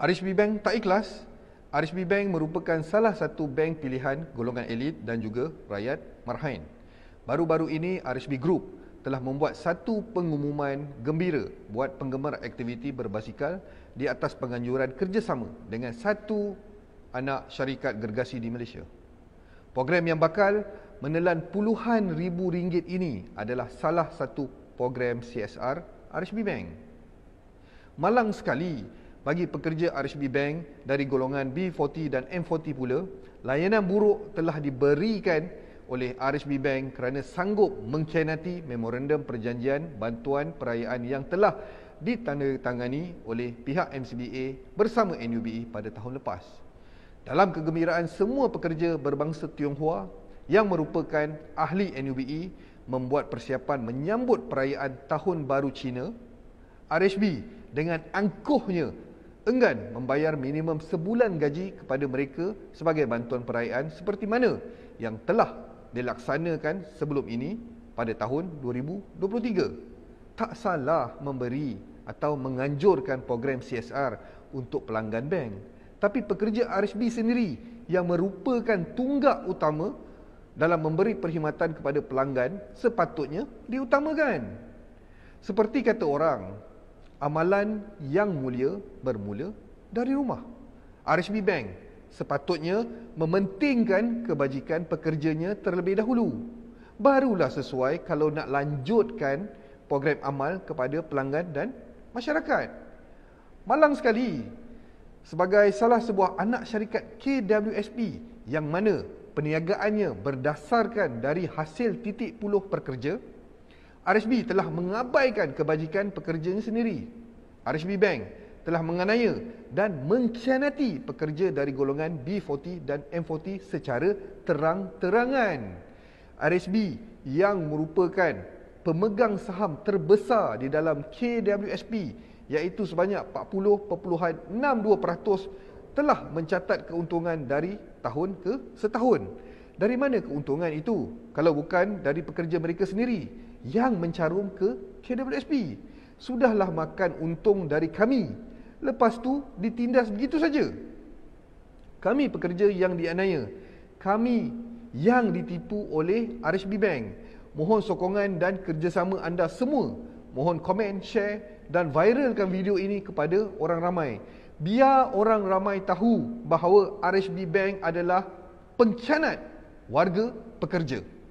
RHB Bank tak ikhlas. RHB Bank merupakan salah satu bank pilihan golongan elit dan juga rakyat marhain. Baru-baru ini RHB Group telah membuat satu pengumuman gembira buat penggemar aktiviti berbasikal di atas penganjuran kerjasama dengan satu anak syarikat gergasi di Malaysia. Program yang bakal menelan puluhan ribu ringgit ini adalah salah satu program CSR RHB Bank. Malang sekali bagi pekerja RHB Bank dari golongan B40 dan M40 pula, layanan buruk telah diberikan oleh RHB Bank kerana sanggup mengkhianati memorandum perjanjian bantuan perayaan yang telah ditandatangani oleh pihak MCBA bersama NUBE pada tahun lepas. Dalam kegembiraan semua pekerja berbangsa Tionghoa yang merupakan ahli NUBE membuat persiapan menyambut perayaan Tahun Baru Cina, RHB dengan angkuhnya enggan membayar minimum sebulan gaji kepada mereka sebagai bantuan perayaan seperti mana yang telah dilaksanakan sebelum ini pada tahun 2023. Tak salah memberi atau menganjurkan program CSR untuk pelanggan bank. Tapi pekerja RHB sendiri yang merupakan tunggak utama dalam memberi perkhidmatan kepada pelanggan sepatutnya diutamakan. Seperti kata orang, amalan yang mulia bermula dari rumah. RHB Bank sepatutnya mementingkan kebajikan pekerjanya terlebih dahulu. Barulah sesuai kalau nak lanjutkan program amal kepada pelanggan dan masyarakat. Malang sekali sebagai salah sebuah anak syarikat KWSP yang mana perniagaannya berdasarkan dari hasil titik puluh perkerja. RHB telah mengabaikan kebajikan pekerjanya sendiri. RHB Bank telah menganiaya dan mengkhianati pekerja dari golongan B40 dan M40 secara terang-terangan. RHB yang merupakan pemegang saham terbesar di dalam KWSP iaitu sebanyak 40.62% telah mencatat keuntungan dari tahun ke setahun. Dari mana keuntungan itu kalau bukan dari pekerja mereka sendiri yang mencarum ke KWSP. Sudahlah makan untung dari kami. Lepas tu ditindas begitu saja. Kami pekerja yang dianaya. Kami yang ditipu oleh RHB Bank. Mohon sokongan dan kerjasama anda semua. Mohon komen, share dan viralkan video ini kepada orang ramai. Biar orang ramai tahu bahawa RHB Bank adalah pencanat warga pekerja.